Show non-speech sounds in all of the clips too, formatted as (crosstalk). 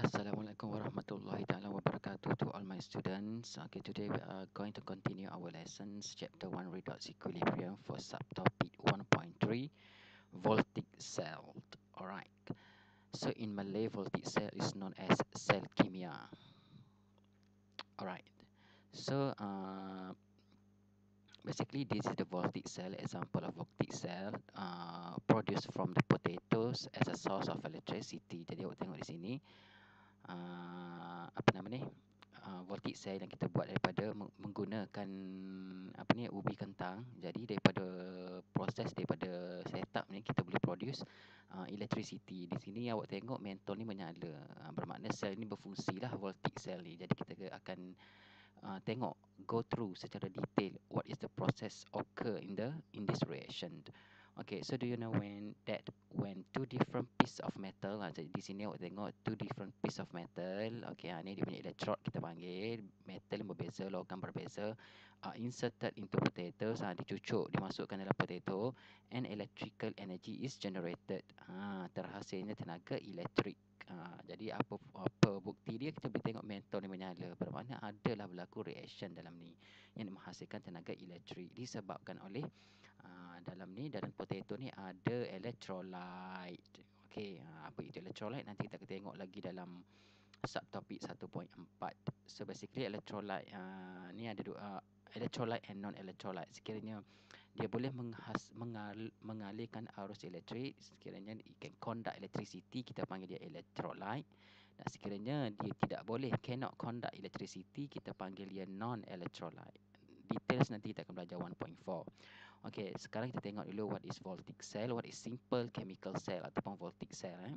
Assalamualaikum warahmatullahi taala wabarakatuh to all my students. Okay, today we are going to continue our lessons chapter 1 redox equilibrium for subtopic 1.3 voltaic cell. Alright. So in Malay, voltaic cell is known as cell kimia. Alright. So uh, basically this is the voltaic cell example of voltaic cell uh, produced from the potatoes as a source of electricity. Jadi awak tengok di sini uh, apa nama ni uh, voltage cell yang kita buat daripada menggunakan apa ni ubi kentang jadi daripada proses daripada setup ni kita boleh produce uh, electricity di sini awak tengok mentol ni menyala uh, bermakna cell ni berfungsi lah voltik cell ni jadi kita akan uh, tengok go through secara detail what is the process occur in the in this reaction Okay, so do you know when that when two different piece of metal ha, jadi di sini awak tengok two different piece of metal okay ha, ni dia punya kita panggil metal berbeza logam berbeza uh, inserted into potato ha, dicucuk dimasukkan dalam potato and electrical energy is generated ha, terhasilnya tenaga elektrik Ha, jadi apa apa bukti dia kita boleh tengok mentor ni berapa banyak adalah berlaku reaction dalam ni yang menghasilkan tenaga elektrik disebabkan oleh ha, dalam ni dalam potato ni ada elektrolit. Okey, ha, apa itu elektrolit nanti kita akan tengok lagi dalam subtopik 1.4. So basically elektrolit ha, ni ada dua uh, electrolyte and non elektrolit. Sekiranya dia boleh menghas, mengal, mengalirkan arus elektrik sekiranya it can conduct electricity kita panggil dia electrolyte dan sekiranya dia tidak boleh cannot conduct electricity kita panggil dia non electrolyte details nanti kita akan belajar 1.4 Okay, sekarang kita tengok dulu what is voltaic cell what is simple chemical cell ataupun voltaic cell eh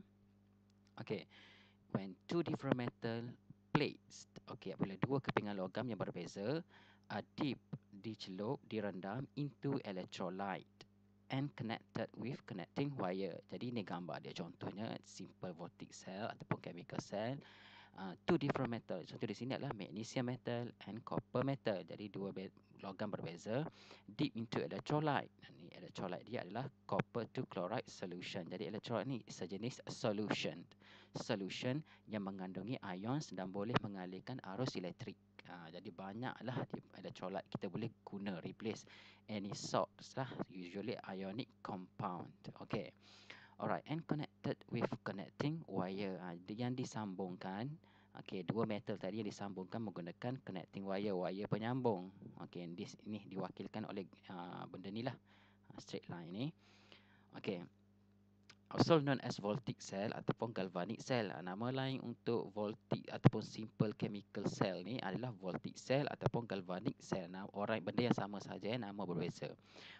Okay, when two different metal plates okay, apabila dua kepingan logam yang berbeza are deep dicelup direndam into electrolyte and connected with connecting wire. Jadi ni gambar dia contohnya simple voltaic cell ataupun chemical cell. Uh, two different metal. Contoh di sini adalah magnesium metal and copper metal. Jadi dua logam berbeza dip into electrolyte. Dan ini electrolyte dia adalah copper to chloride solution. Jadi electrolyte ni sejenis solution. Solution yang mengandungi ions dan boleh mengalirkan arus elektrik ha, jadi banyaklah ada colat kita boleh guna replace any salts lah usually ionic compound okay alright and connected with connecting wire ha, yang disambungkan Okey, dua metal tadi yang disambungkan menggunakan connecting wire, wire penyambung. Okey, this ini diwakilkan oleh uh, benda ni lah, ha, straight line ni. Okey, also known as voltaic cell ataupun galvanic cell. Lah. Nama lain untuk voltic ataupun simple chemical cell ni adalah voltic cell ataupun galvanic cell. Nah, orang benda yang sama saja eh, nama berbeza.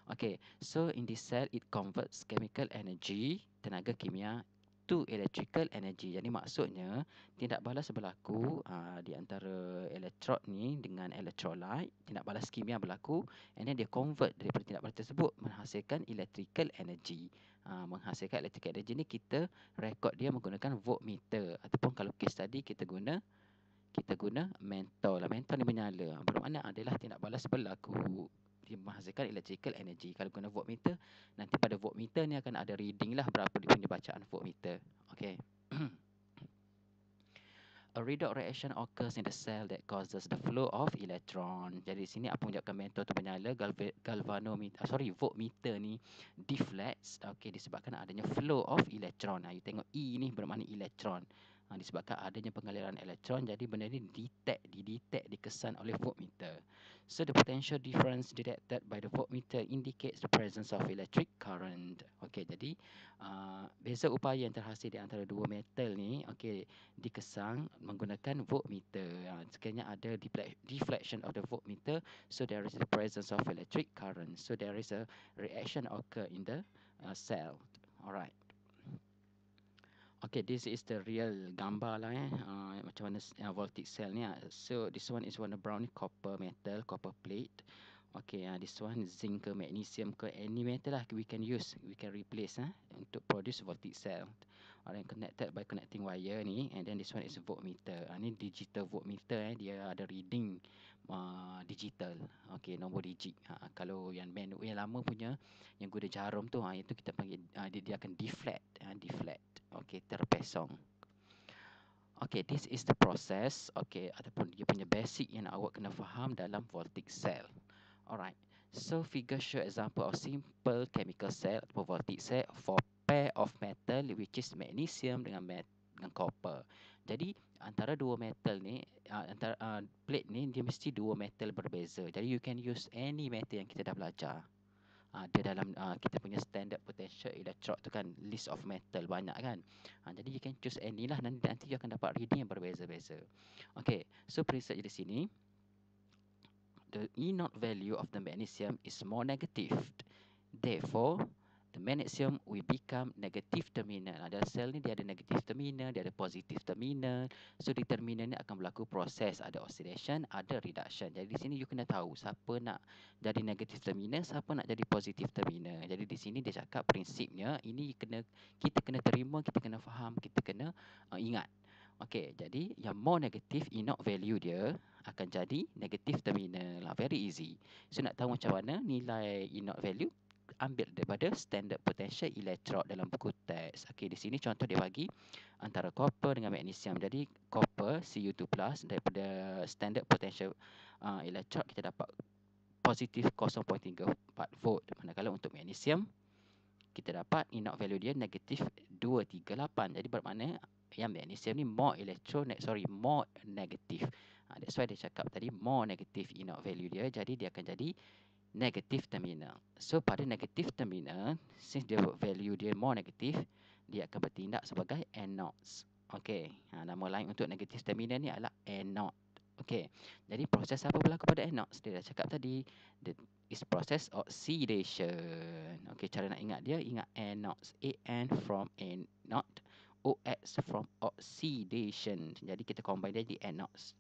Okay, so in this cell it converts chemical energy tenaga kimia to electrical energy. Jadi maksudnya tindak balas berlaku uh, di antara elektrod ni dengan electrolyte, tindak balas kimia berlaku and then dia convert daripada tindak balas tersebut menghasilkan electrical energy. Uh, menghasilkan electrical energy ni kita rekod dia menggunakan voltmeter ataupun kalau case tadi kita guna kita guna mentol. lah Mentol ni menyala. Bermakna adalah tindak balas berlaku dimasukkan electrical energy. Kalau guna voltmeter, nanti pada voltmeter ni akan ada reading lah berapa dia punya bacaan voltmeter. Okay. (clears throat) A redox reaction occurs in the cell that causes the flow of electron. Jadi sini apa menyebabkan mentor tu menyala galvanometer, ah, sorry, voltmeter ni deflects. Okay, disebabkan adanya flow of electron. Nah, you tengok E ni bermakna electron ha, disebabkan adanya pengaliran elektron jadi benda ini detect didetect dikesan oleh voltmeter so the potential difference detected by the voltmeter indicates the presence of electric current Okay, jadi uh, beza upaya yang terhasil di antara dua metal ni okay, dikesan menggunakan voltmeter ha, sekiranya ada deflection of the voltmeter so there is the presence of electric current so there is a reaction occur in the uh, cell alright Okay, this is the real gambar lah eh. Uh, macam mana uh, voltage cell ni. Uh. So, this one is warna brown ni copper metal, copper plate. Okay, uh, this one zinc ke magnesium ke any metal lah we can use. We can replace ah uh, untuk produce voltage cell. Alright, connected by connecting wire ni. And then this one is voltmeter. Uh, ni digital voltmeter eh. Dia ada reading uh, digital. Okey, nombor digit. Ha, kalau yang band yang lama punya yang guna jarum tu ha itu kita panggil uh, dia, dia akan deflect, ha, deflect. Okey, terpesong. Okey, this is the process. Okey, ataupun dia punya basic yang awak kena faham dalam voltaic cell. Alright. So figure show example of simple chemical cell ataupun voltaic cell for pair of metal which is magnesium dengan dengan copper. Jadi antara dua metal ni uh, antara uh, plate ni dia mesti dua metal berbeza. Jadi you can use any metal yang kita dah belajar. Uh, dia dalam uh, kita punya standard potential electrode tu kan list of metal banyak kan. Uh, jadi you can choose any lah nanti nanti you akan dapat reading yang berbeza-beza. Okay, so preset di sini the E not value of the magnesium is more negative. Therefore, the magnesium will become negative terminal. Ada sel ni dia ada negative terminal, dia ada positive terminal. So di terminal ni akan berlaku proses ada oxidation, ada reduction. Jadi di sini you kena tahu siapa nak jadi negative terminal, siapa nak jadi positive terminal. Jadi di sini dia cakap prinsipnya ini kena kita kena terima, kita kena faham, kita kena uh, ingat. Okey, jadi yang more negative inok value dia akan jadi negative terminal. lah. Very easy. So nak tahu macam mana nilai inok value? ambil daripada standard potential elektrod dalam buku teks. Okey, di sini contoh dia bagi antara copper dengan magnesium. Jadi, copper Cu2+, daripada standard potential uh, elektrod, kita dapat positif 0.34 volt. Manakala untuk magnesium, kita dapat inok value dia negatif 238. Jadi, bermakna yang magnesium ni more electronic, sorry, more negative. Uh, that's why dia cakap tadi, more negative inok value dia. Jadi, dia akan jadi negative terminal. So pada negatif terminal, since dia value dia more negatif, dia akan bertindak sebagai anode. Okay, ha, nama lain untuk negatif terminal ni adalah anode. Okay, jadi proses apa berlaku pada anode? Dia dah cakap tadi, the is process oxidation. Okay, cara nak ingat dia ingat anode, A N from anode, O X from oxidation. Jadi kita combine dia di anode.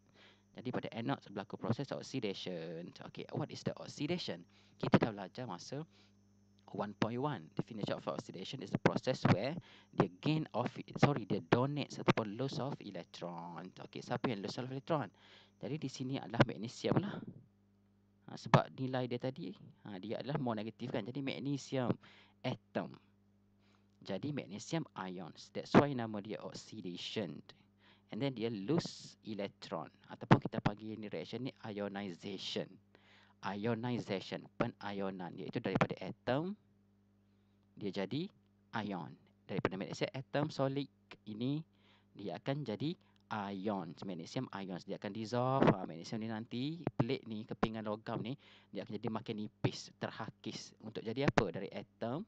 Jadi pada anak berlaku proses oxidation. Okay, what is the oxidation? Kita dah belajar masa 1.1. Definition of oxidation is the process where they gain of, sorry, they donate ataupun loss of electron. Okay, siapa yang loss of electron? Jadi di sini adalah magnesium lah. Ha, sebab nilai dia tadi, ha, dia adalah more negatif kan. Jadi magnesium, atom. Jadi magnesium ions. That's why nama dia oxidation and then dia lose electron ataupun kita panggil ni reaction ni ionization ionization penionan iaitu daripada atom dia jadi ion daripada magnesium atom solid ini dia akan jadi ion magnesium ion dia akan dissolve ha, magnesium ni nanti plate ni kepingan logam ni dia akan jadi makin nipis terhakis untuk jadi apa dari atom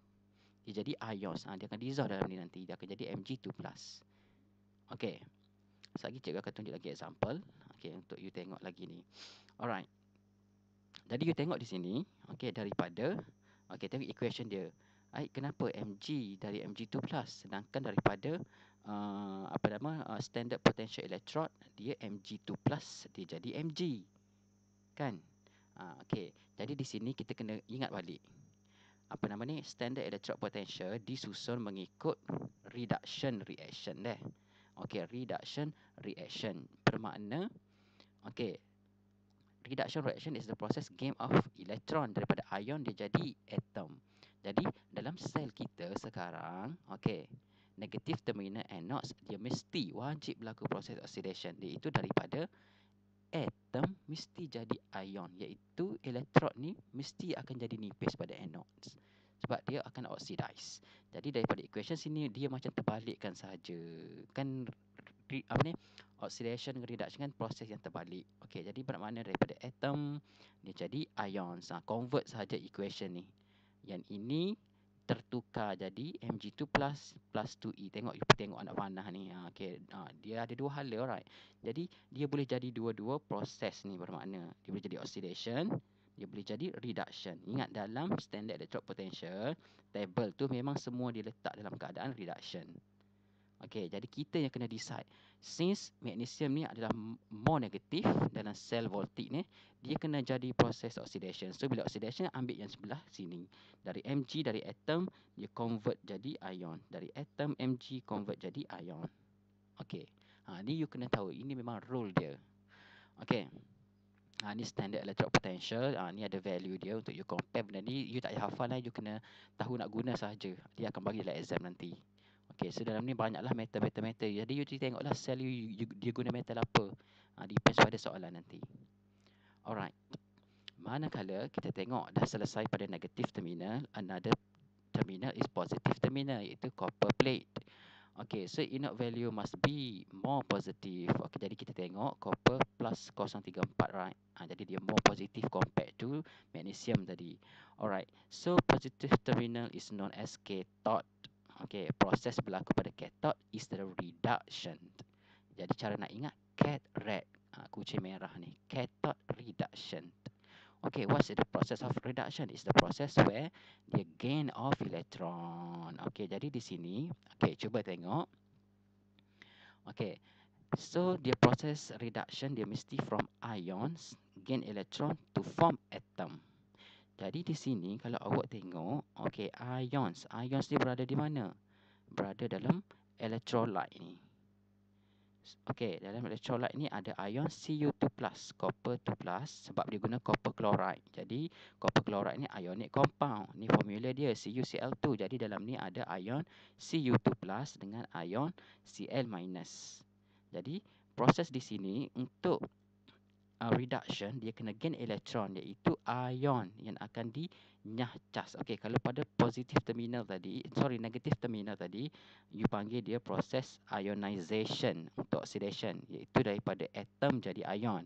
dia jadi ions ha, dia akan dissolve dalam ni nanti dia akan jadi Mg2+. Okey. Sekejap lagi cikgu akan tunjuk lagi example. Okay, untuk you tengok lagi ni. Alright. Jadi you tengok di sini. Okay, daripada. Okay, tengok equation dia. Right, kenapa mg dari mg2 plus sedangkan daripada uh, apa nama uh, standard potential electrode dia mg2 plus dia jadi mg kan uh, ah, okey jadi di sini kita kena ingat balik apa nama ni standard electrode potential disusun mengikut reduction reaction deh Okey, reduction reaction bermakna okey. Reduction reaction is the process gain of electron daripada ion dia jadi atom. Jadi dalam sel kita sekarang, okey. Negatif terminal anode dia mesti wajib berlaku proses oxidation iaitu daripada atom mesti jadi ion iaitu elektron ni mesti akan jadi nipis pada anode sebab dia akan oxidize. Jadi daripada equation sini dia macam terbalikkan saja. Kan apa ni? Oxidation reduction kan proses yang terbalik. Okey, jadi bermakna daripada atom dia jadi ion. Ha, convert saja equation ni. Yang ini tertukar jadi Mg2 plus plus 2E. Tengok you tengok anak panah ni. Ha, okay. ha, dia ada dua hal alright. Jadi dia boleh jadi dua-dua proses ni bermakna. Dia boleh jadi oxidation ia boleh jadi reduction. Ingat dalam standard electric potential, table tu memang semua diletak dalam keadaan reduction. Okey, jadi kita yang kena decide. Since magnesium ni adalah more negatif dalam cell voltage ni, dia kena jadi proses oxidation. So, bila oxidation, ambil yang sebelah sini. Dari Mg, dari atom, dia convert jadi ion. Dari atom, Mg convert jadi ion. Okey, ha, ni you kena tahu. Ini memang rule dia. Okey. Ha, ni standard electric lah, potential. Ha, ni ada value dia untuk you compare. Benda ni you tak hafal lah. You kena tahu nak guna sahaja. Dia akan bagi dalam exam nanti. Okay, so dalam ni banyaklah metal-metal-metal. Jadi you tengoklah sel you, you, dia guna metal apa. Ha, depends pada soalan nanti. Alright. Manakala kita tengok dah selesai pada negative terminal. Another terminal is positive terminal iaitu copper plate. Okay, so inok value must be more positive. Okay, jadi kita tengok copper plus 0.34, right? Ha, jadi dia more positive compared to magnesium tadi. Alright, so positive terminal is known as cathode. Okay, proses berlaku pada cathode is the reduction. Jadi cara nak ingat cat red, ha, kucing merah ni, cathode reduction. Okay, what's the process of reduction? It's the process where the gain of electron. Okay, jadi di sini, okay, cuba tengok. Okay, so the process reduction, dia mesti from ions gain electron to form atom. Jadi di sini, kalau awak tengok, okay, ions. Ions ni berada di mana? Berada dalam electrolyte ni. Okey, dalam electrolyte ini ada ion Cu2+, copper 2+, sebab dia guna copper chloride. Jadi, copper chloride ini ionic compound. Ni formula dia, CuCl2. Jadi, dalam ni ada ion Cu2+, dengan ion Cl-. Jadi, proses di sini untuk uh, reduction dia kena gain elektron iaitu ion yang akan dinyah cas. Okey, kalau pada positif terminal tadi, sorry negatif terminal tadi, you panggil dia proses ionization untuk oxidation iaitu daripada atom jadi ion.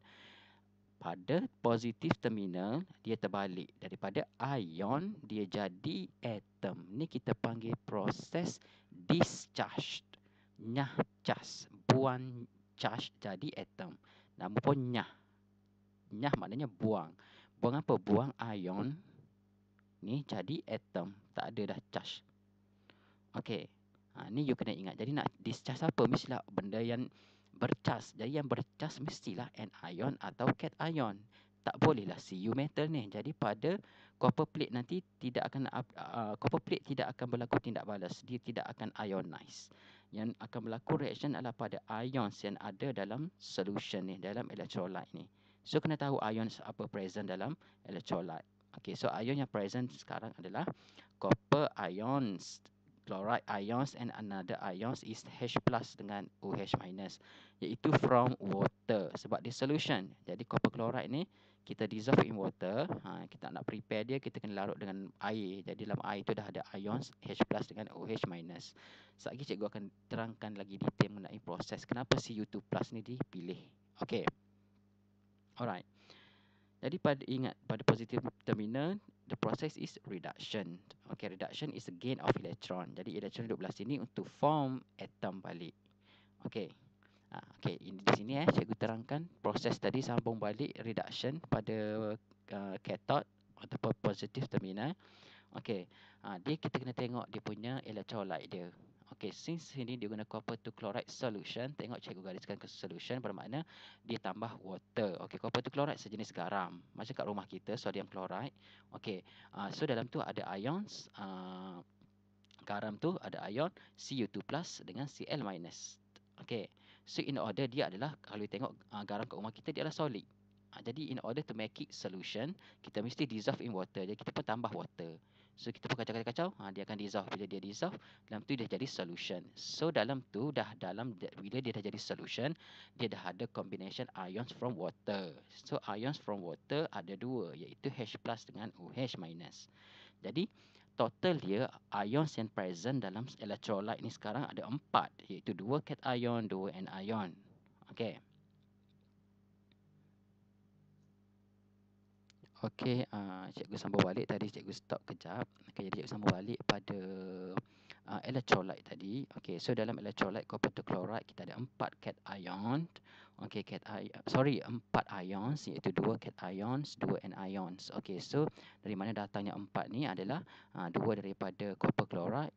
Pada positif terminal, dia terbalik. Daripada ion, dia jadi atom. Ni kita panggil proses discharge. Nyah cas. Buang cas jadi atom. Namun pun nyah nyah maknanya buang. Buang apa? Buang ion ni jadi atom. Tak ada dah charge. Okey, Ha, ni you kena ingat. Jadi nak discharge apa? Mestilah benda yang bercas. Jadi yang bercas mestilah anion atau cat ion, Tak bolehlah Cu metal ni. Jadi pada copper plate nanti tidak akan uh, copper plate tidak akan berlaku tindak balas. Dia tidak akan ionize. Yang akan berlaku reaction adalah pada ions yang ada dalam solution ni, dalam electrolyte ni. So kena tahu ion apa present dalam elektrolit. Okay, so ion yang present sekarang adalah copper ions, chloride ions and another ions is H dengan OH minus. Iaitu from water sebab dia solution. Jadi copper chloride ni kita dissolve in water. Ha, kita nak prepare dia, kita kena larut dengan air. Jadi dalam air tu dah ada ions H dengan OH minus. Sekejap lagi cikgu akan terangkan lagi detail mengenai proses kenapa Cu2 plus ni dipilih. Okay. Alright. Jadi pada ingat pada positif terminal, the process is reduction. Okay, reduction is a gain of electron. Jadi elektron duduk belah sini untuk form atom balik. Okay. Ah, okay, ini di sini ya eh, cikgu terangkan proses tadi sambung balik reduction pada uh, cathode ataupun positive terminal. Okay, ah, dia kita kena tengok dia punya electrolyte dia. Okey, since sini dia guna copper to chloride solution, tengok cikgu gariskan ke solution bermakna dia tambah water. Okey, copper to chloride sejenis garam. Macam kat rumah kita sodium chloride. Okey, uh, so dalam tu ada ions uh, garam tu ada ion Cu2+ dengan Cl-. Okey. So in order dia adalah kalau kita tengok uh, garam kat rumah kita dia adalah solid. Uh, jadi in order to make it solution, kita mesti dissolve in water. Jadi kita pun tambah water. So kita pun kacau-kacau-kacau ha, Dia akan dissolve Bila dia dissolve Dalam tu dia jadi solution So dalam tu dah dalam Bila dia dah jadi solution Dia dah ada combination ions from water So ions from water ada dua Iaitu H plus dengan OH minus Jadi total dia ions yang present dalam electrolyte ni sekarang ada empat Iaitu dua cation, dua anion Okay Okey, uh, ah, cikgu sambung balik tadi cikgu stop kejap. Okay, jadi cikgu sambung balik pada uh, electrolyte tadi. Okey, so dalam electrolyte copper to chloride kita ada empat cation. Okey, cat ion, sorry, empat ions iaitu dua cat ions, dua anions. Okey, so dari mana datangnya empat ni adalah uh, dua daripada copper chloride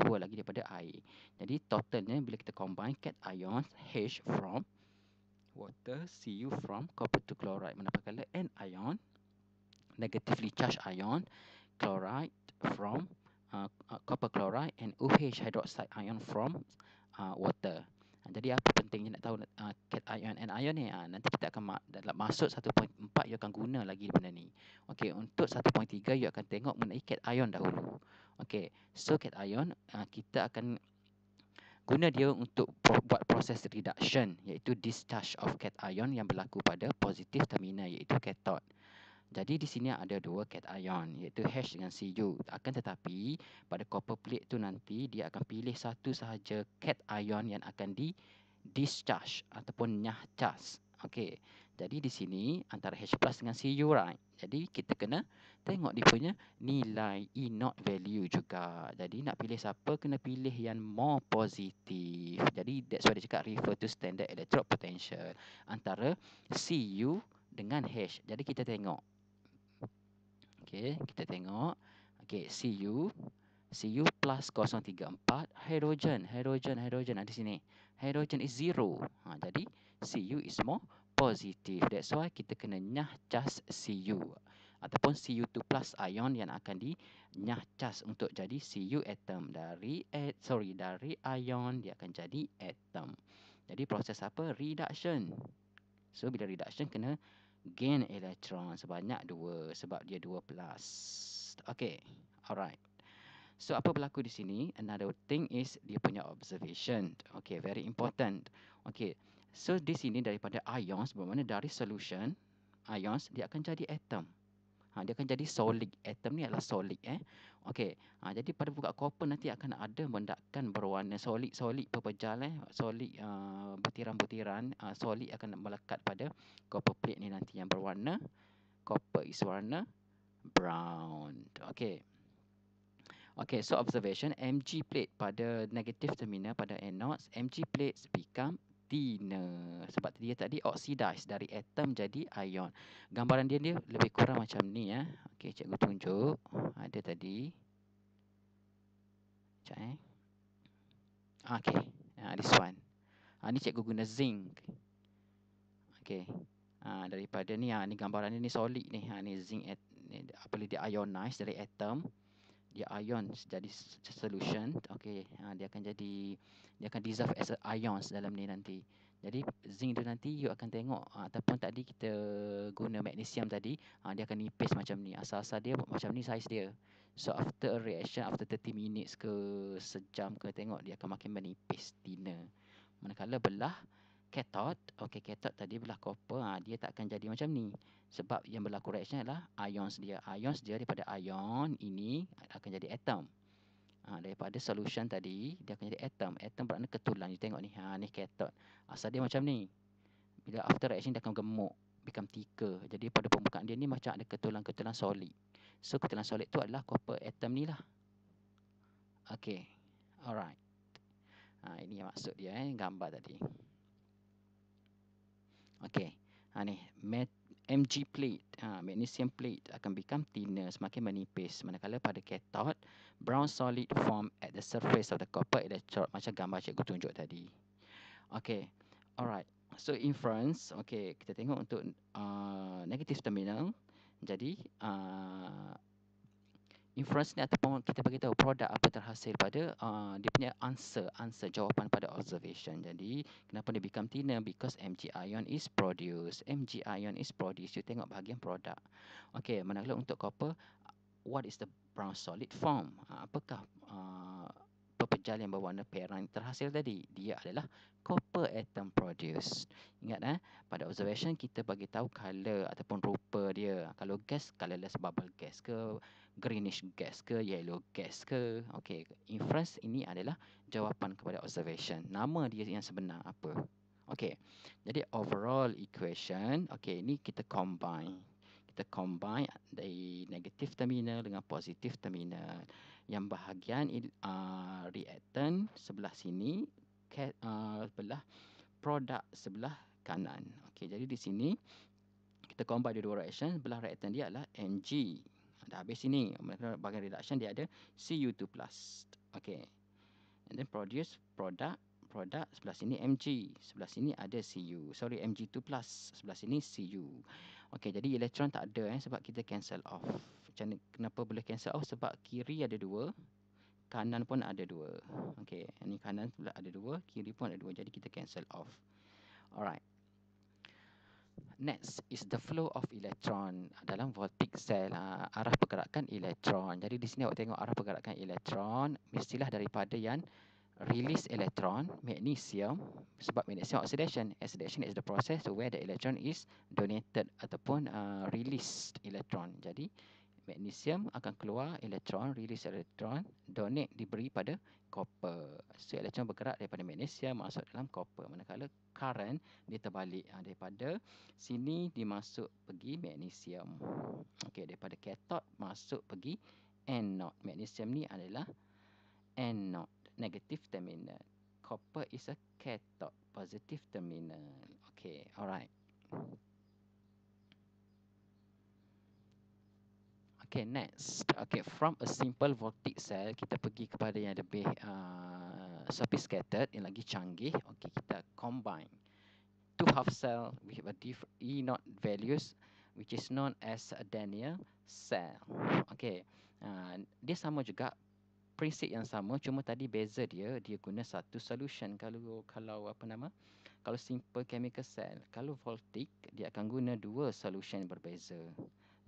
dua lagi daripada air. Jadi totalnya bila kita combine cat ions H from water Cu from copper to chloride mendapatkan lead and ion negatively charged ion chloride from uh, uh, copper chloride and OH hydroxide ion from uh, water ah, jadi apa pentingnya nak tahu uh, cation and ion ni uh, nanti kita akan ma- dalam masuk 1.4 you akan guna lagi benda ni okey untuk 1.3 you akan tengok mengenai ion dahulu okey so cation uh, kita akan guna dia untuk buat proses reduction iaitu discharge of cation yang berlaku pada positif terminal iaitu kathod. Jadi di sini ada dua cation iaitu H dengan Cu. Akan tetapi pada copper plate tu nanti dia akan pilih satu sahaja cation yang akan di discharge ataupun nyah cas. Okey. Jadi di sini antara H plus dengan C U right. Jadi kita kena tengok dia punya nilai E not value juga. Jadi nak pilih siapa kena pilih yang more positif. Jadi that's why dia cakap refer to standard electrode potential antara C U dengan H. Jadi kita tengok. Okey, kita tengok. Okey, C U Cu plus 034 hydrogen hydrogen hydrogen ada sini hydrogen is zero ha, jadi Cu is more positif. That's why kita kena nyah cas Cu ataupun Cu2 plus ion yang akan di nyah cas untuk jadi Cu atom dari eh, sorry dari ion dia akan jadi atom. Jadi proses apa? Reduction. So bila reduction kena gain elektron sebanyak 2 sebab dia 2 plus. Okay, alright. So apa berlaku di sini? Another thing is dia punya observation. Okay, very important. Okay, So di sini daripada ions bermakna dari solution ions dia akan jadi atom. Ha, dia akan jadi solid. Atom ni adalah solid eh. Okey. Ha, jadi pada buka copper nanti akan ada mendakan berwarna solid-solid pepejal eh. Solid uh, butiran-butiran uh, solid akan melekat pada copper plate ni nanti yang berwarna copper is warna brown. Okey. okey so observation, Mg plate pada negative terminal pada anodes, Mg plate become dina eh, sebab dia tadi oksidasi dari atom jadi ion. Gambaran dia dia lebih kurang macam ni ya. Okey cikgu tunjuk. Ada tadi. Cak eh. Ah, okey. Ah this one. Ah ni cikgu guna zinc. Okey. Ah daripada ni ah ni gambaran ni solid ni. Ah ni zinc at, ni, apa dia ionize dari atom dia ion jadi solution okey ha, dia akan jadi dia akan dissolve as a ions dalam ni nanti jadi zinc tu nanti you akan tengok ha, ataupun tadi kita guna magnesium tadi ha, dia akan nipis macam ni asal-asal dia macam ni size dia so after a reaction after 30 minutes ke sejam ke tengok dia akan makin menipis thinner manakala belah katod okay katod tadi belah copper ha, dia tak akan jadi macam ni sebab yang berlaku reaction adalah ions dia ions dia daripada ion ini akan jadi atom ha, daripada solution tadi dia akan jadi atom atom berarti ketulan you tengok ni ha ni katod asal dia macam ni bila after reaction dia akan gemuk become tika jadi pada permukaan dia ni macam ada ketulan-ketulan solid so ketulan solid tu adalah copper atom ni lah okay alright ha, ini yang maksud dia eh gambar tadi Okey. Ha ni met Mg plate, ha, magnesium plate akan become thinner semakin menipis manakala pada cathode, brown solid form at the surface of the copper electrode macam gambar cikgu tunjuk tadi. Okay, alright. So inference, okay kita tengok untuk uh, negative terminal. Jadi uh, inference ni ataupun kita bagi tahu produk apa terhasil pada uh, dia punya answer answer jawapan pada observation jadi kenapa dia become thinner because mg ion is produced mg ion is produced you tengok bahagian produk okey manakala untuk copper what is the brown solid form uh, apakah uh, yang berwarna perak yang terhasil tadi dia adalah copper atom produced. Ingat eh, pada observation kita bagi tahu color ataupun rupa dia. Kalau gas colorless bubble gas ke greenish gas ke yellow gas ke. Okey, inference ini adalah jawapan kepada observation. Nama dia yang sebenar apa? Okey. Jadi overall equation, okey ini kita combine kita combine dari negative terminal dengan positive terminal yang bahagian uh, reactant sebelah sini uh, sebelah produk sebelah kanan Okay, jadi di sini kita combine dia dua reaction sebelah reactant dia adalah ng dah habis sini bahagian reduction dia ada cu2+ Okay, and then produce produk produk sebelah sini mg sebelah sini ada cu sorry mg2+ sebelah sini cu okey jadi elektron tak ada eh sebab kita cancel off macam kenapa boleh cancel oh sebab kiri ada dua kanan pun ada dua okey ni kanan pula ada dua kiri pun ada dua jadi kita cancel off alright Next is the flow of electron dalam voltaic cell uh, arah pergerakan elektron. Jadi di sini awak tengok arah pergerakan elektron Istilah daripada yang release electron magnesium sebab magnesium oxidation. Oxidation is the process where the electron is donated ataupun uh, released electron. Jadi uh, magnesium akan keluar elektron, release elektron, donate diberi pada copper. So elektron bergerak daripada magnesium masuk dalam copper. Manakala current dia terbalik ha, ah, daripada sini dimasuk pergi magnesium. Okey daripada katod masuk pergi anod. Magnesium ni adalah anod, negatif terminal. Copper is a katod, positif terminal. Okey, alright. Okay, next. Okay, from a simple voltaic cell, kita pergi kepada yang lebih uh, sophisticated, yang lagi canggih. Okay, kita combine two half cell with a different E not values, which is known as a Daniel cell. Okay, uh, dia sama juga prinsip yang sama cuma tadi beza dia dia guna satu solution kalau kalau apa nama kalau simple chemical cell kalau voltaic dia akan guna dua solution berbeza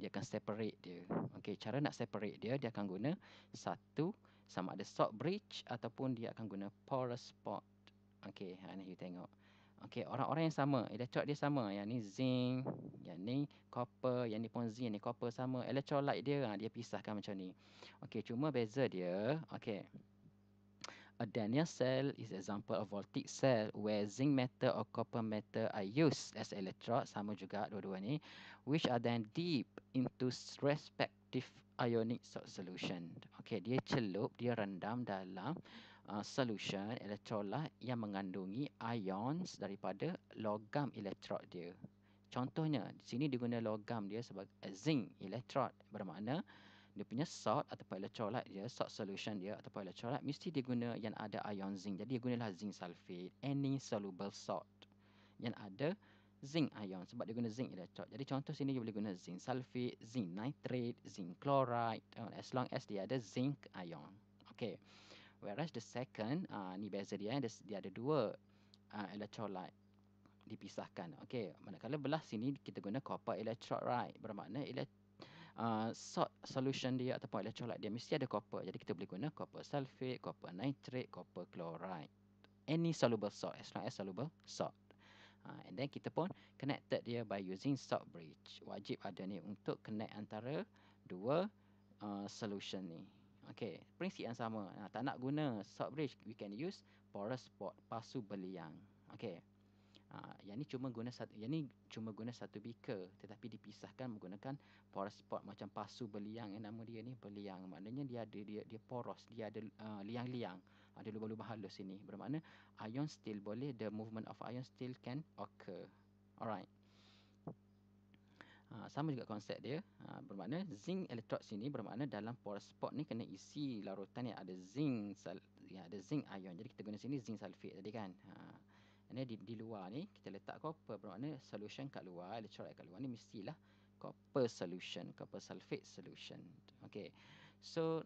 dia akan separate dia. Okey, cara nak separate dia dia akan guna satu sama ada salt bridge ataupun dia akan guna porous pot. Okey, ha ni you tengok. Okey, orang-orang yang sama, elektrod dia sama. Yang ni zinc, yang ni copper, yang ni pun zinc, yang ni copper sama. Electrolyte dia ha, dia pisahkan macam ni. Okey, cuma beza dia, okey a Daniel cell is example of voltaic cell where zinc metal or copper metal are used as electrode sama juga dua-dua ni which are then deep into respective ionic salt solution. Okay, dia celup, dia rendam dalam uh, solution elektrola yang mengandungi ions daripada logam elektrod dia. Contohnya, di sini digunakan logam dia sebagai eh, zinc elektrod bermakna dia punya salt ataupun electrolyte dia, salt solution dia ataupun electrolyte mesti dia guna yang ada ion zinc. Jadi dia gunalah zinc sulfate, any soluble salt yang ada zinc ion sebab dia guna zinc electrolyte. Jadi contoh sini dia boleh guna zinc sulfate, zinc nitrate, zinc chloride as long as dia ada zinc ion. Okay. Whereas the second, uh, ni beza dia, eh, dia, dia ada dua uh, electrolyte dipisahkan. Okay, manakala belah sini kita guna copper electrolyte. Bermakna elektrolyte uh, salt solution dia ataupun electrolyte dia mesti ada copper. Jadi kita boleh guna copper sulfate, copper nitrate, copper chloride. Any soluble salt as long as soluble salt. Uh, and then kita pun connected dia by using salt bridge. Wajib ada ni untuk connect antara dua uh, solution ni. Okay, prinsip yang sama. Uh, tak nak guna salt bridge, we can use porous pot, pasu beliang. Okay, Ha, yang ni cuma guna satu yang ni cuma guna satu beaker tetapi dipisahkan menggunakan poros pot macam pasu beliang yang eh, nama dia ni beliang maknanya dia ada dia dia poros dia ada uh, liang-liang ada ha, lubang-lubang halus sini. bermakna ion still boleh the movement of ion still can occur alright Ha, sama juga konsep dia. Ha, bermakna zinc electrodes sini bermakna dalam poros spot ni kena isi larutan yang ada zinc sal- yang ada zinc ion. Jadi kita guna sini zinc sulfate tadi kan. Ha ini di, di luar ni kita letak copper bermakna solution kat luar electrolyte kat luar ni mestilah copper solution copper sulfate solution Okay, so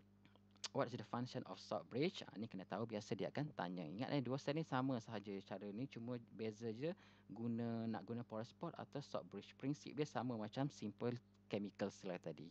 what is the function of salt bridge ha, ni kena tahu biasa dia akan tanya ingat ni eh, dua set ni sama sahaja cara ni cuma beza je guna nak guna porous pot atau salt bridge prinsip dia sama macam simple chemical slide tadi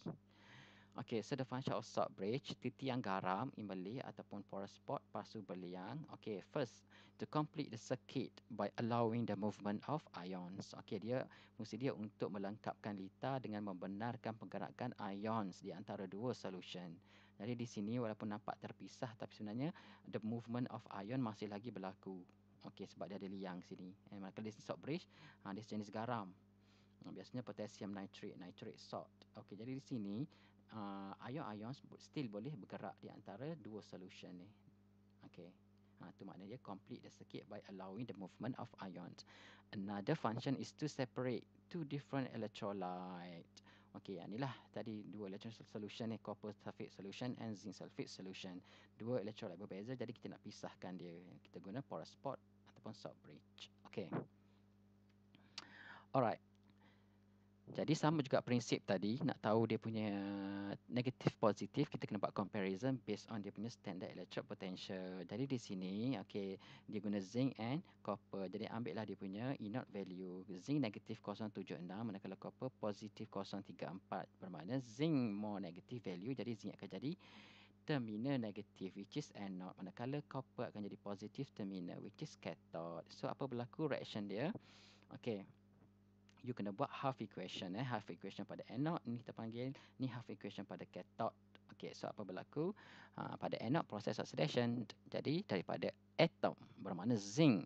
Okey, so the function of salt bridge, titi yang garam in Malay ataupun porous spot pasu berlian. Okey, first, to complete the circuit by allowing the movement of ions. Okey, dia fungsi dia untuk melengkapkan litar dengan membenarkan pergerakan ions di antara dua solution. Jadi di sini walaupun nampak terpisah tapi sebenarnya the movement of ion masih lagi berlaku. Okey, sebab dia ada liang sini. And maka this salt bridge, ha, this jenis garam. Biasanya potassium nitrate, nitrate salt. Okey, jadi di sini uh, ah, ion-ion still boleh bergerak di antara dua solution ni. Okay. Ha, tu maknanya complete the circuit by allowing the movement of ions. Another function is to separate two different electrolyte. Okay, yang inilah tadi dua electrolyte solution ni, copper sulfate solution and zinc sulfate solution. Dua electrolyte berbeza, jadi kita nak pisahkan dia. Kita guna porous pot ataupun salt bridge. Okay. Alright, jadi sama juga prinsip tadi, nak tahu dia punya negatif positif, kita kena buat comparison based on dia punya standard electric potential. Jadi di sini, okay, dia guna zinc and copper. Jadi ambil lah dia punya E inert value. Zinc negatif 0.76, manakala copper positif 0.34. Bermakna zinc more negative value, jadi zinc akan jadi terminal negatif which is anode manakala copper akan jadi positif terminal which is cathode so apa berlaku reaction dia Okay you kena buat half equation eh half equation pada anode ni kita panggil ni half equation pada cathode okey so apa berlaku uh, pada anode proses oxidation jadi daripada atom bermakna zinc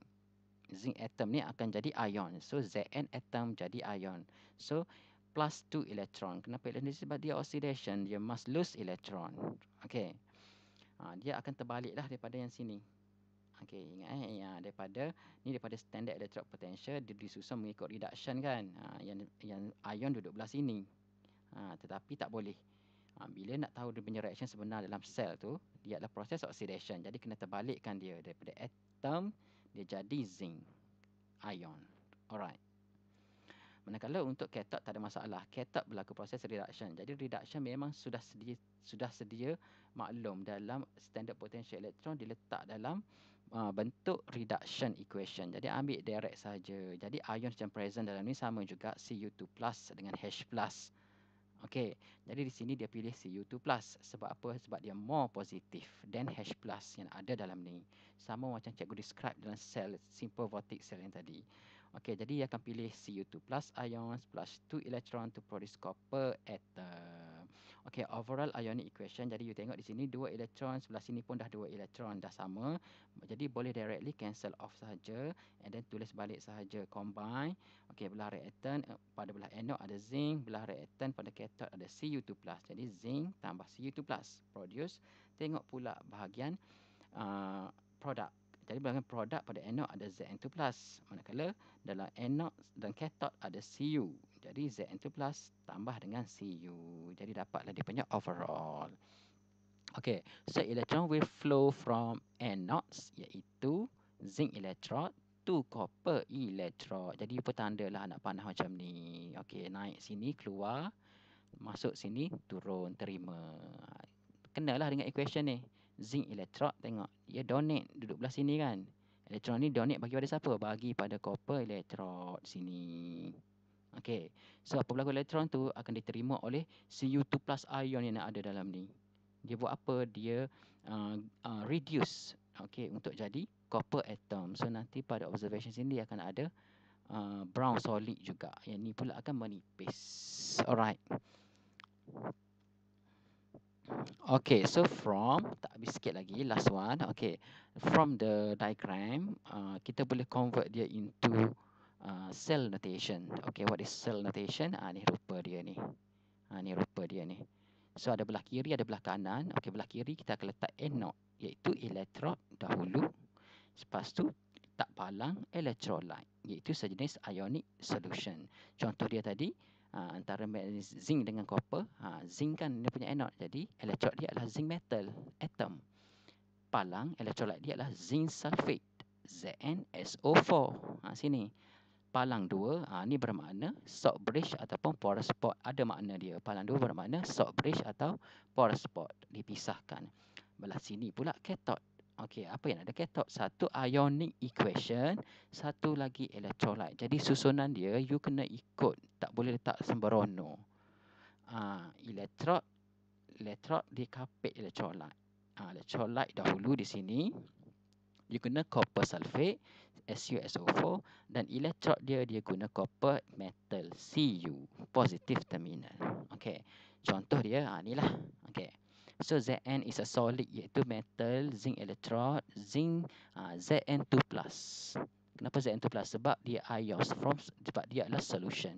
zinc atom ni akan jadi ion so zn atom jadi ion so plus 2 electron kenapa ion sebab dia oxidation dia must lose electron okey uh, ha, dia akan terbaliklah daripada yang sini Okay, ingat eh ya, daripada ni daripada standard elektrik potensial, dia disusun mengikut reduction kan. Ha, yang yang ion duduk belah sini. Ha, tetapi tak boleh. Ha, bila nak tahu dia punya reaction sebenar dalam sel tu, dia adalah proses oxidation. Jadi kena terbalikkan dia daripada atom dia jadi zinc ion. Alright. Manakala untuk ketok tak ada masalah. Ketok berlaku proses reduction. Jadi reduction memang sudah sedia, sudah sedia maklum dalam standard potensi elektron diletak dalam uh, bentuk reduction equation. Jadi ambil direct saja. Jadi ion yang present dalam ni sama juga Cu2+ dengan H+. plus. Okey. Jadi di sini dia pilih Cu2+ sebab apa? Sebab dia more positif than H+ plus yang ada dalam ni. Sama macam cikgu describe dalam cell simple votic cell yang tadi. Okey, jadi dia akan pilih Cu2+ ions plus 2 electron to produce copper atom. Okey, overall ionic equation. Jadi, you tengok di sini dua elektron. Sebelah sini pun dah dua elektron. Dah sama. Jadi, boleh directly cancel off sahaja. And then, tulis balik sahaja. Combine. Okey, belah reaktan eh, pada belah anode ada zinc. Belah reaktan pada cathode ada Cu2+. Jadi, zinc tambah Cu2+. Produce. Tengok pula bahagian uh, product. Jadi bilangkan produk pada anode ada Zn2+, manakala dalam anode dan katod ada Cu. Jadi Zn2+, tambah dengan Cu. Jadi dapatlah dia punya overall. Okay, so electron will flow from anodes iaitu zinc electrode to copper electrode. Jadi petanda lah anak panah macam ni. Okay, naik sini, keluar, masuk sini, turun, terima. Kenalah dengan equation ni zinc elektrod tengok dia donate duduk belah sini kan elektron ni donate bagi pada siapa bagi pada copper elektrod sini okey so apa berlaku elektron tu akan diterima oleh Cu2+ ion yang ada dalam ni dia buat apa dia uh, uh, reduce okey untuk jadi copper atom so nanti pada observation sini dia akan ada uh, brown solid juga yang ni pula akan menipis alright Okay, so from, tak habis sikit lagi, last one. Okay, from the diagram, uh, kita boleh convert dia into uh, cell notation. Okay, what is cell notation? Ha, ni rupa dia ni. Ha, ni rupa dia ni. So, ada belah kiri, ada belah kanan. Okay, belah kiri kita akan letak anode, iaitu elektrod dahulu. Lepas tu, tak palang electrolyte, iaitu sejenis ionic solution. Contoh dia tadi, Ha, antara zinc dengan copper. Ha, zinc kan dia punya anode. Jadi, elektrod dia adalah zinc metal, atom. Palang, elektrolyte dia adalah zinc sulfate, ZnSO4. Ha, sini. Palang 2, ha, ni bermakna salt bridge ataupun porous pot. Ada makna dia. Palang 2 bermakna salt bridge atau porous pot. Dipisahkan. Belah sini pula, cathode. Okey, apa yang ada ketop? Satu ionic equation, satu lagi electrolyte. Jadi susunan dia you kena ikut, tak boleh letak sembarono. Ah, uh, elektrod elektrod dikapit electrolyte. Ah, uh, electrolyte dahulu di sini. You kena copper sulfate SuSO4 dan elektrod dia dia guna copper metal Cu positif terminal. Okey. Contoh dia ah uh, inilah. Okey. So Zn is a solid iaitu metal, zinc electrode, zinc uh, ah, Zn2+. Kenapa Zn2+? Sebab dia ions from sebab dia adalah solution.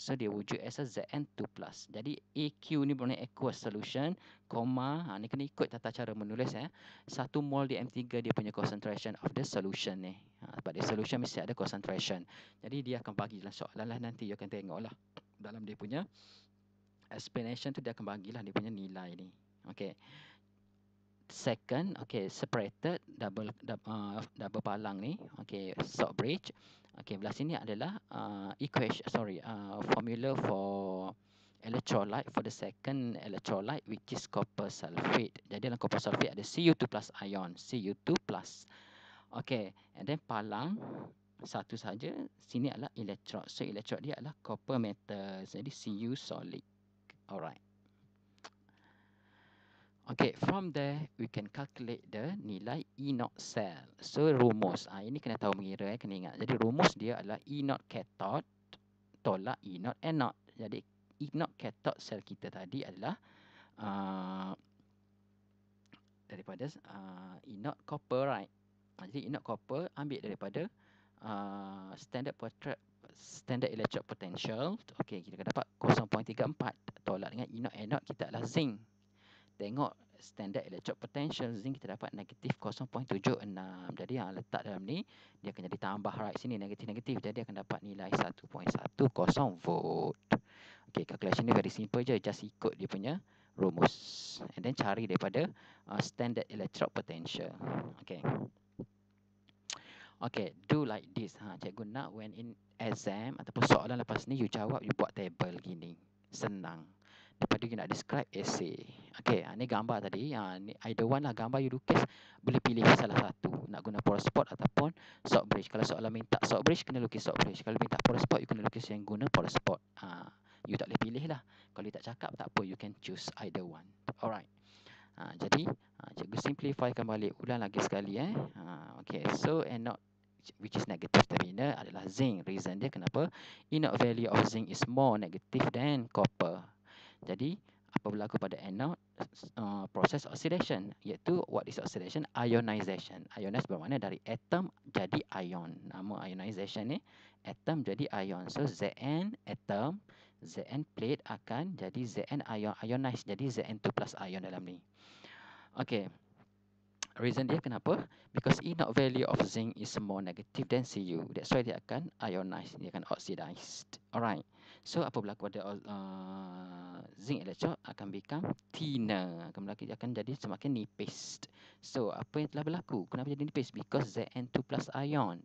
So dia wujud as a Zn2+. Jadi Aq ni boleh aqueous solution, koma, ha, ni kena ikut tata cara menulis eh. Satu mol di M3 dia punya concentration of the solution ni. Ha, sebab dia solution mesti ada concentration. Jadi dia akan bagi dalam soalan lah nanti you akan tengok lah. Dalam dia punya explanation tu dia akan bagilah dia punya nilai ni. Okay. Second, okay, separated double double, uh, double palang ni, okay, short bridge. Okay, belah sini adalah uh, equation, sorry, uh, formula for electrolyte for the second electrolyte which is copper sulfate. Jadi dalam copper sulfate ada Cu2 plus ion, Cu2 plus. Okay, and then palang satu saja sini adalah elektrod. So elektrod dia adalah copper metal. Jadi Cu solid. Alright. Okay, from there we can calculate the nilai E not cell. So rumus, ah ini kena tahu mengira, eh, kena ingat. Jadi rumus dia adalah E not cathode tolak E not anode. Jadi E not cathode cell kita tadi adalah uh, daripada uh, ah, E not copper, right? Ah, jadi E not copper ambil daripada uh, standard standard electrode potential. Okay, kita akan dapat 0.34 tolak dengan E not anode kita adalah zinc tengok standard electrode potential zinc kita dapat negatif 0.76 jadi yang letak dalam ni dia akan jadi tambah right sini negatif-negatif jadi akan dapat nilai 1.10 volt ok calculation ni very simple je just ikut dia punya rumus and then cari daripada uh, standard electrode potential ok ok do like this ha. cikgu nak when in exam ataupun soalan lepas ni you jawab you buat table gini senang Daripada tu you nak describe essay. Okay, ha, ah, ni gambar tadi. Ha, ni either one lah gambar you lukis. Boleh pilih salah satu. Nak guna porous spot ataupun soft bridge. Kalau soalan minta soft bridge, kena lukis soft bridge. Kalau minta porous spot, you kena lukis yang guna porous spot. Ha, you tak boleh pilih lah. Kalau you tak cakap, tak apa. You can choose either one. Alright. Ha, jadi, ha, cikgu simplifykan balik. Ulang lagi sekali eh. Ha, okay, so and not which is negative terminal adalah zinc. Reason dia kenapa? Inert value of zinc is more negative than copper. Jadi apa berlaku pada anode? Uh, proses oxidation iaitu what is oxidation ionization ionize bermakna dari atom jadi ion nama ionization ni atom jadi ion so Zn atom Zn plate akan jadi Zn ion ionize jadi Zn2 plus ion dalam ni Okay reason dia kenapa because E not value of zinc is more negative than Cu that's why dia akan ionize dia akan oxidized alright so apa berlaku pada uh, zinc electrode akan become thinner akan berlaku, akan jadi semakin nipis so apa yang telah berlaku kenapa jadi nipis because Zn2 plus ion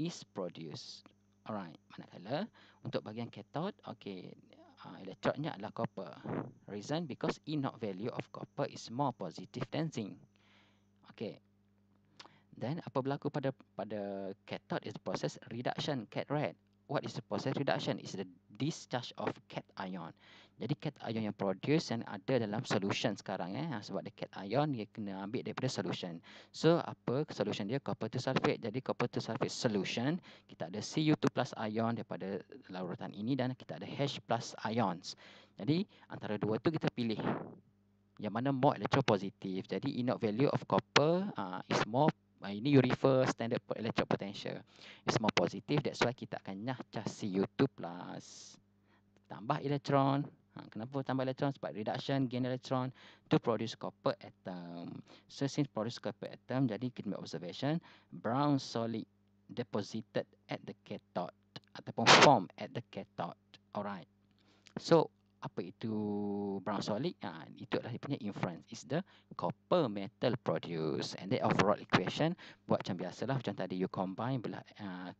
is produced alright manakala untuk bahagian katod? Okey, uh, elektrodnya adalah copper reason because e not value of copper is more positive than zinc Okey, Then apa berlaku pada pada katod? is the process reduction cat red. What is the process reduction? Is the discharge of cat ion. Jadi cat ion yang produce yang ada dalam solution sekarang eh ha, sebab dia ion dia kena ambil daripada solution. So apa solution dia copper to sulfate. Jadi copper to sulfate solution kita ada Cu2+ ion daripada larutan ini dan kita ada H+ ions. Jadi antara dua tu kita pilih yang mana more electropositive. Jadi inert value of copper uh, is more Uh, ini you refer standard electric potential. It's more positive. That's why kita akan nyah cah Cu2+. Tambah elektron. Ha, kenapa tambah elektron? Sebab reduction gain elektron to produce copper atom. So, since produce copper atom, jadi kita make observation. Brown solid deposited at the cathode. Ataupun form at the cathode. Alright. So, apa itu brown solid? Ha, itu adalah dia punya inference. is the copper metal produced. And the overall equation, buat macam biasalah. Macam tadi, you combine belah... Uh,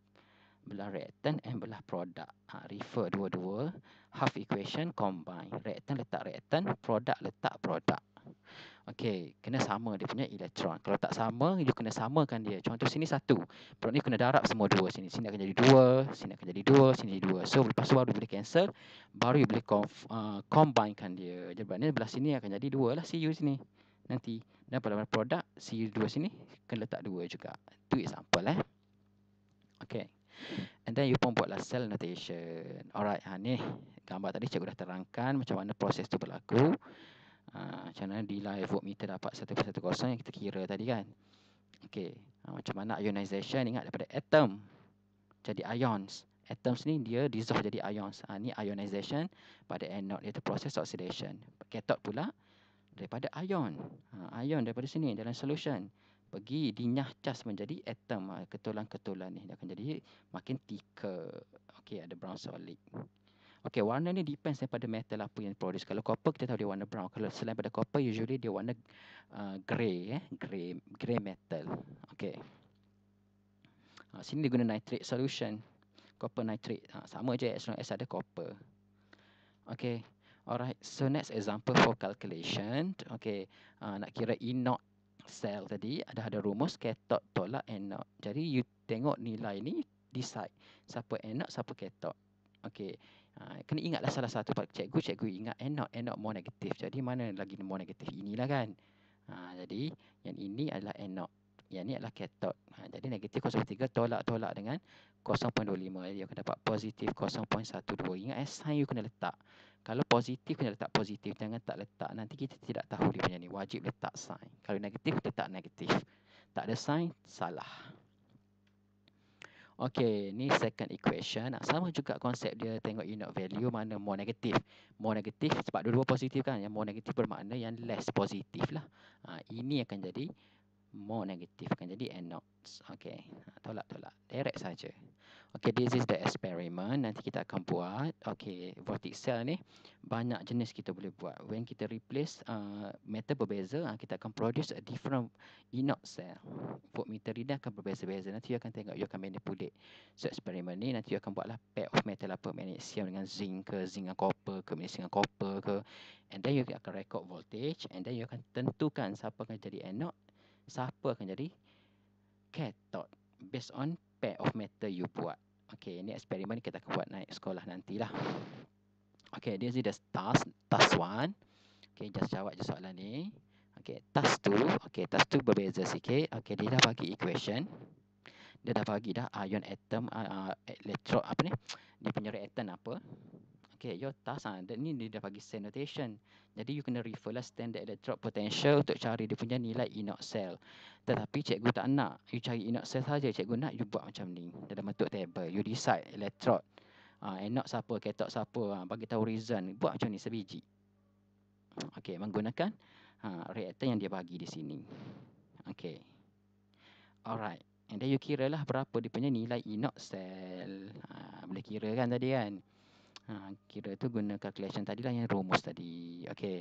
belah reactant and belah produk Ha, refer dua-dua. Half equation combine. Reactant letak reactant, produk letak produk. Okey, kena sama dia punya elektron. Kalau tak sama, you kena samakan dia. Contoh sini satu. produk ni kena darab semua dua sini. Sini akan jadi dua, sini akan jadi dua, sini jadi dua. So, lepas tu baru boleh cancel. Baru you boleh conf, uh, combinekan dia. Jadi, berarti belah sini akan jadi dua lah. See you sini. Nanti. Dan pada produk, see you dua sini. Kena letak dua juga. Itu example eh. Okey. And then you pun buatlah cell notation. Alright, ha, ni gambar tadi cikgu dah terangkan macam mana proses tu berlaku. Ha, macam mana delay voltmeter dapat kosong yang kita kira tadi kan. Okay, ha, macam mana ionization ingat daripada atom jadi ions. Atoms ni dia dissolve jadi ions. Ha, ni ionization pada anode iaitu proses oxidation. Cathode pula daripada ion. Ha, ion daripada sini dalam solution pergi dinyahcas menjadi atom ah, ketulan-ketulan ni dia akan jadi makin thicker okey ada brown solid okey warna ni depends daripada metal apa yang produce kalau copper kita tahu dia warna brown kalau selain pada copper usually dia warna uh, grey eh grey grey metal okey ha, sini dia guna nitrate solution copper nitrate ha, sama je as long as ada copper okey Alright, so next example for calculation. Okay, uh, nak kira E naught sell tadi ada ada rumus ketok tolak enak. Jadi you tengok nilai ni decide siapa enak siapa ketok. Okey. Uh, kena ingatlah salah satu pak cikgu cikgu ingat enak enak more negatif. Jadi mana lagi more negatif inilah kan. Uh, jadi yang ini adalah enak yang ni adalah katod. Ha, jadi negatif 0.3 tolak-tolak dengan 0.25. Jadi akan dapat positif 0.12. Ingat eh, sign you kena letak. Kalau positif, kena letak positif. Jangan tak letak. Nanti kita tidak tahu dia punya ni. Wajib letak sign. Kalau negatif, letak negatif. Tak ada sign, salah. Okay, ni second equation. Sama juga konsep dia tengok unit value mana more negatif. More negatif sebab dua-dua positif kan. Yang more negatif bermakna yang less positif lah. Ha, ini akan jadi more negative kan jadi anodes okey ha, tolak tolak direct saja okey this is the experiment nanti kita akan buat okey vortex cell ni banyak jenis kita boleh buat when kita replace uh, metal berbeza uh, kita akan produce a different inox cell voltmeter dia akan berbeza-beza nanti you akan tengok you akan manipulate so experiment ni nanti you akan buatlah pair of metal apa magnesium dengan zinc ke zinc dengan copper ke magnesium dengan copper ke and then you akan record voltage and then you akan tentukan siapa akan jadi anode siapa akan jadi ketot based on pair of matter you buat. Okay, ini eksperimen kita akan buat naik sekolah nantilah. Okay, this is the task, task one. Okay, just jawab je soalan ni. Okay, task two. Okay, task two berbeza sikit. Okay, dia dah bagi equation. Dia dah bagi dah ion atom, uh, uh, elektro, apa ni? Dia punya reactant apa okay your task ah ha, ni dia dah bagi send notation jadi you kena refer lah standard electrode potential untuk cari dia punya nilai inox cell tetapi cikgu tak nak you cari inox cell saja cikgu nak you buat macam ni dalam bentuk table you decide electrode ah ha, anode siapa ketok siapa ha, bagi tahu reason buat macam ni sebiji okey menggunakan ha, ah, reaktor yang dia bagi di sini okey alright And then you kira lah berapa dia punya nilai inox cell. Ha, boleh kira kan tadi kan. Ha, kira tu guna calculation tadi lah yang rumus tadi. Okey.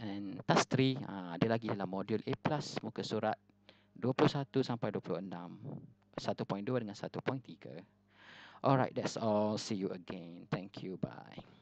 And task 3 ha, ada lagi dalam modul A+ plus, muka surat 21 sampai 26. 1.2 dengan 1.3. Alright, that's all. See you again. Thank you. Bye.